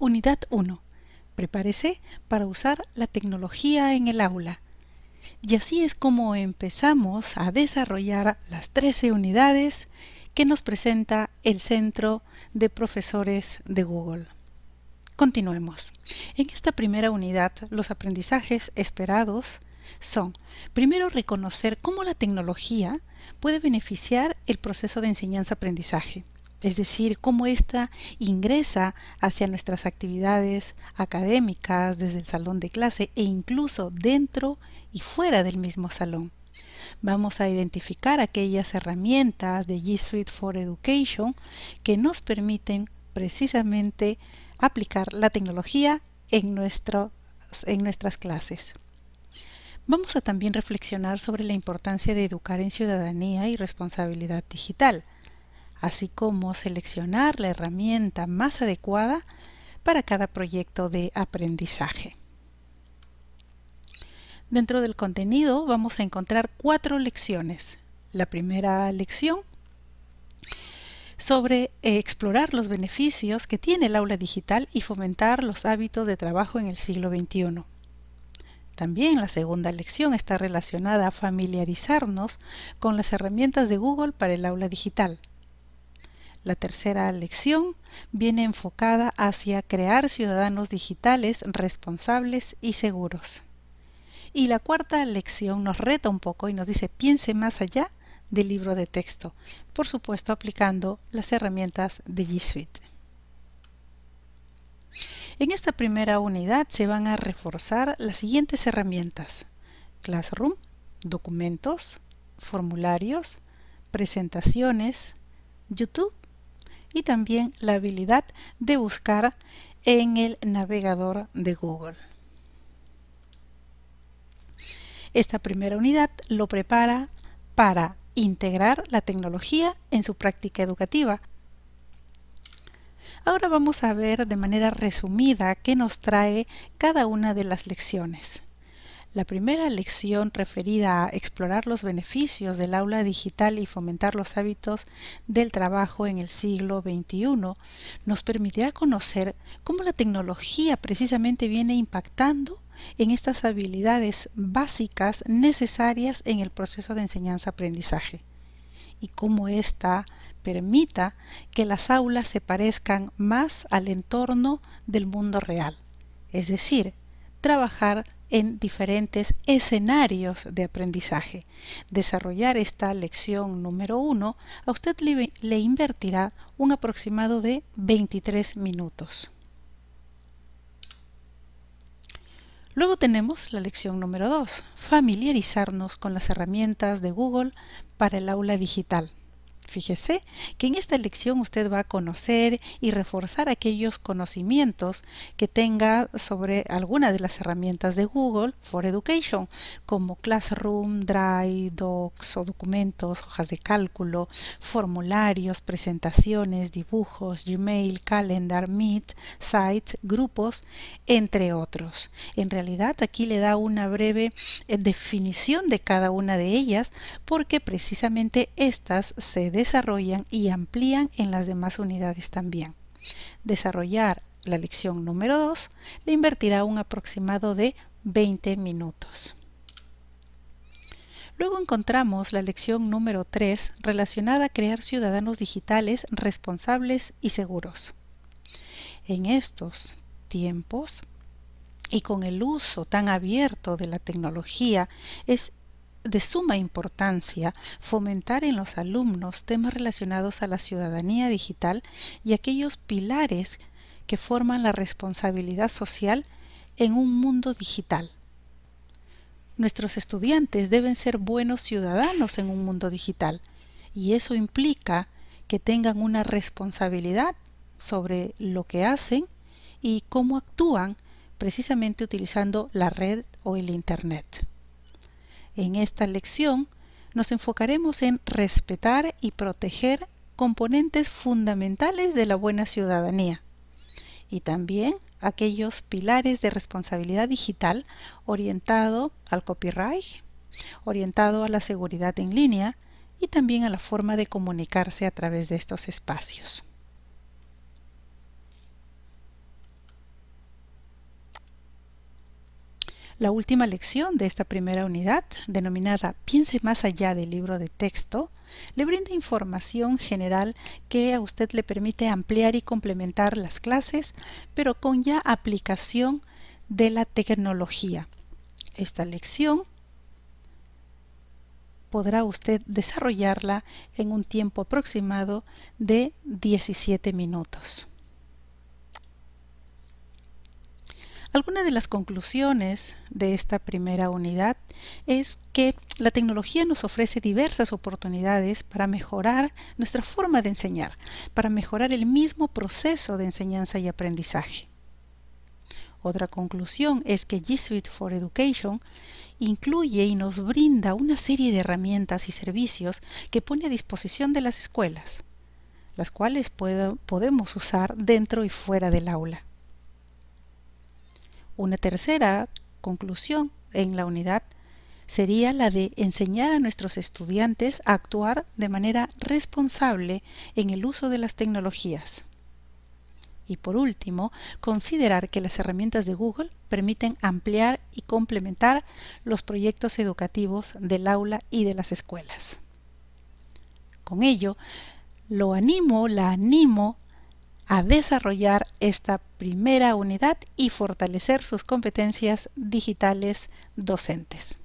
Unidad 1. Prepárese para usar la tecnología en el aula. Y así es como empezamos a desarrollar las 13 unidades que nos presenta el Centro de Profesores de Google. Continuemos. En esta primera unidad, los aprendizajes esperados son, primero, reconocer cómo la tecnología puede beneficiar el proceso de enseñanza-aprendizaje es decir, cómo ésta ingresa hacia nuestras actividades académicas desde el salón de clase e incluso dentro y fuera del mismo salón. Vamos a identificar aquellas herramientas de G Suite for Education que nos permiten precisamente aplicar la tecnología en, en nuestras clases. Vamos a también reflexionar sobre la importancia de educar en ciudadanía y responsabilidad digital así como seleccionar la herramienta más adecuada para cada proyecto de aprendizaje. Dentro del contenido vamos a encontrar cuatro lecciones. La primera lección sobre eh, explorar los beneficios que tiene el aula digital y fomentar los hábitos de trabajo en el siglo XXI. También la segunda lección está relacionada a familiarizarnos con las herramientas de Google para el aula digital. La tercera lección viene enfocada hacia crear ciudadanos digitales responsables y seguros. Y la cuarta lección nos reta un poco y nos dice piense más allá del libro de texto, por supuesto aplicando las herramientas de G Suite. En esta primera unidad se van a reforzar las siguientes herramientas. Classroom, documentos, formularios, presentaciones, YouTube y también la habilidad de buscar en el navegador de Google. Esta primera unidad lo prepara para integrar la tecnología en su práctica educativa. Ahora vamos a ver de manera resumida qué nos trae cada una de las lecciones. La primera lección referida a explorar los beneficios del aula digital y fomentar los hábitos del trabajo en el siglo XXI nos permitirá conocer cómo la tecnología precisamente viene impactando en estas habilidades básicas necesarias en el proceso de enseñanza-aprendizaje y cómo ésta permita que las aulas se parezcan más al entorno del mundo real, es decir, trabajar en diferentes escenarios de aprendizaje. Desarrollar esta lección número 1 a usted le, invertirá un aproximado de 23 minutos. Luego tenemos la lección número 2, familiarizarnos con las herramientas de Google para el aula digital. Fíjese que en esta lección usted va a conocer y reforzar aquellos conocimientos que tenga sobre alguna de las herramientas de Google for Education, como Classroom, Drive, Docs o documentos, hojas de cálculo, formularios, presentaciones, dibujos, Gmail, Calendar, Meet, Sites, grupos, entre otros. En realidad aquí le da una breve eh, definición de cada una de ellas porque precisamente estas se desarrollan y amplían en las demás unidades también. Desarrollar la lección número 2 le invertirá un aproximado de 20 minutos. Luego encontramos la lección número 3 relacionada a crear ciudadanos digitales responsables y seguros. En estos tiempos y con el uso tan abierto de la tecnología, es de suma importancia fomentar en los alumnos temas relacionados a la ciudadanía digital y aquellos pilares que forman la responsabilidad social en un mundo digital. Nuestros estudiantes deben ser buenos ciudadanos en un mundo digital y eso implica que tengan una responsabilidad sobre lo que hacen y cómo actúan precisamente utilizando la red o el Internet. En esta lección nos enfocaremos en respetar y proteger componentes fundamentales de la buena ciudadanía y también aquellos pilares de responsabilidad digital orientado al copyright, orientado a la seguridad en línea y también a la forma de comunicarse a través de estos espacios. la última lección de esta primera unidad, denominada Piense más allá del libro de texto, le brinda información general que a usted le permite ampliar y complementar las clases, pero con ya aplicación de la tecnología. Esta lección podrá usted desarrollarla en un tiempo aproximado de 17 minutos. Alguna de las conclusiones de esta primera unidad es que la tecnología nos ofrece diversas oportunidades para mejorar nuestra forma de enseñar, para mejorar el mismo proceso de enseñanza y aprendizaje. Otra conclusión es que G Suite for Education incluye y nos brinda una serie de herramientas y servicios que pone a disposición de las escuelas, las cuales podemos usar dentro y fuera del aula. Una tercera conclusión en la unidad sería la de enseñar a nuestros estudiantes a actuar de manera responsable en el uso de las tecnologías. Y por último, considerar que las herramientas de Google permiten ampliar y complementar los proyectos educativos del aula y de las escuelas. Con ello, lo animo, la animo a desarrollar esta primera unidad y fortalecer sus competencias digitales docentes.